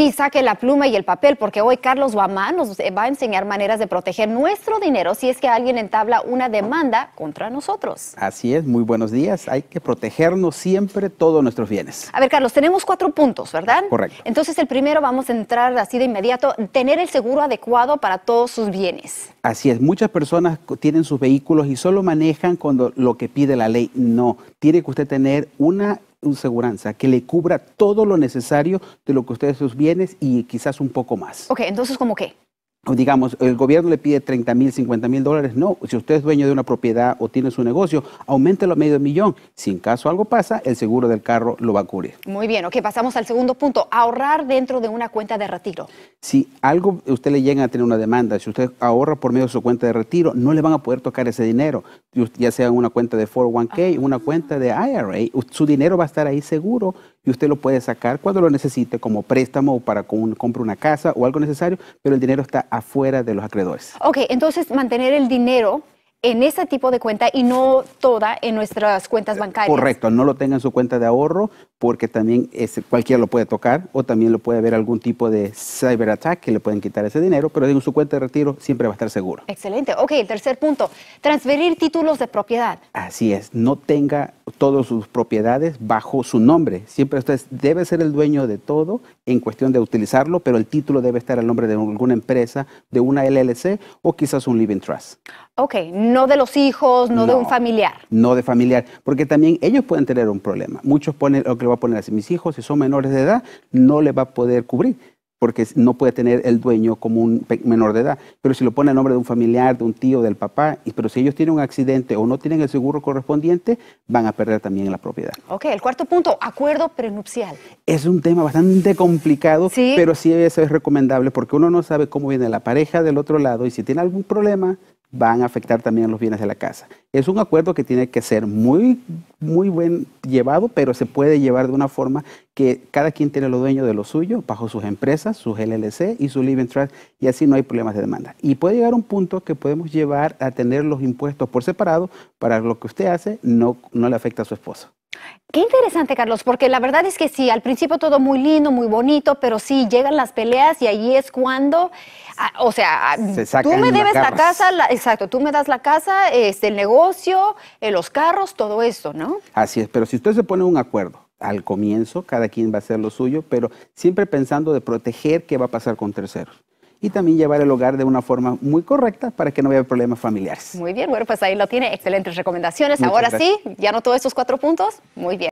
Sí, saque la pluma y el papel, porque hoy Carlos Guamán nos eh, va a enseñar maneras de proteger nuestro dinero si es que alguien entabla una demanda contra nosotros. Así es, muy buenos días. Hay que protegernos siempre todos nuestros bienes. A ver, Carlos, tenemos cuatro puntos, ¿verdad? Correcto. Entonces, el primero vamos a entrar así de inmediato, tener el seguro adecuado para todos sus bienes. Así es, muchas personas tienen sus vehículos y solo manejan cuando lo que pide la ley. No, tiene que usted tener una un seguranza que le cubra todo lo necesario de lo que ustedes sus bienes y quizás un poco más. Ok, entonces, ¿cómo qué? digamos, el gobierno le pide 30 mil, 50 mil dólares. No, si usted es dueño de una propiedad o tiene su negocio, auméntelo a medio millón. Si en caso algo pasa, el seguro del carro lo va a cubrir. Muy bien, ok, pasamos al segundo punto, ahorrar dentro de una cuenta de retiro. Si algo usted le llega a tener una demanda, si usted ahorra por medio de su cuenta de retiro, no le van a poder tocar ese dinero, ya sea una cuenta de 401k, ah. una cuenta de IRA, su dinero va a estar ahí seguro y usted lo puede sacar cuando lo necesite como préstamo o para que una casa o algo necesario, pero el dinero está afuera de los acreedores. Ok, entonces mantener el dinero en ese tipo de cuenta y no toda en nuestras cuentas bancarias. Correcto, no lo tenga en su cuenta de ahorro porque también es, cualquiera lo puede tocar o también lo puede haber algún tipo de cyberattack que le pueden quitar ese dinero, pero en su cuenta de retiro siempre va a estar seguro. Excelente. Ok, el tercer punto, transferir títulos de propiedad. Así es, no tenga todas sus propiedades bajo su nombre. Siempre usted debe ser el dueño de todo en cuestión de utilizarlo, pero el título debe estar al nombre de alguna empresa, de una LLC o quizás un Living Trust. Ok, no de los hijos, no, de un familiar. No de familiar, porque también ellos pueden tener un problema. Muchos ponen, lo que le va a poner a mis hijos, si son menores de edad, no le va a poder cubrir, porque no puede tener el dueño como un menor de edad. Pero si lo pone a nombre de un familiar, de un tío, del papá, y, pero si ellos tienen un accidente o no tienen el seguro correspondiente, van a perder también la propiedad. Ok, el cuarto punto, acuerdo prenupcial. Es un tema bastante complicado, pero sí eso es recomendable, porque uno no sabe cómo viene la pareja del otro lado y si tiene algún problema van a afectar también los bienes de la casa. Es un acuerdo que tiene que ser muy, muy buen llevado, pero se puede llevar de una forma que cada quien tiene lo dueño de lo suyo, bajo sus empresas, sus LLC y su Living Trust, y así no hay problemas de demanda. Y puede llegar a un punto que podemos llevar a tener los impuestos por separado para lo que usted hace, no, no le afecta a su esposo. Qué interesante, Carlos, porque la verdad es que sí, al principio todo muy lindo, muy bonito, pero sí, llegan las peleas y ahí es cuando, ah, o sea, ah, tú me debes la, casa, exacto, tú me das la casa, este, el negocio, eh, los carros, todo eso, ¿no? Así es, pero si usted se pone un acuerdo al comienzo, cada quien va a hacer lo suyo, pero siempre pensando de proteger qué va a pasar con terceros y también llevar el hogar de una forma muy correcta para que no haya problemas familiares. Muy bien, bueno, pues ahí lo tiene, excelentes recomendaciones. Ahora sí, ya no todos cuatro puntos, muy bien.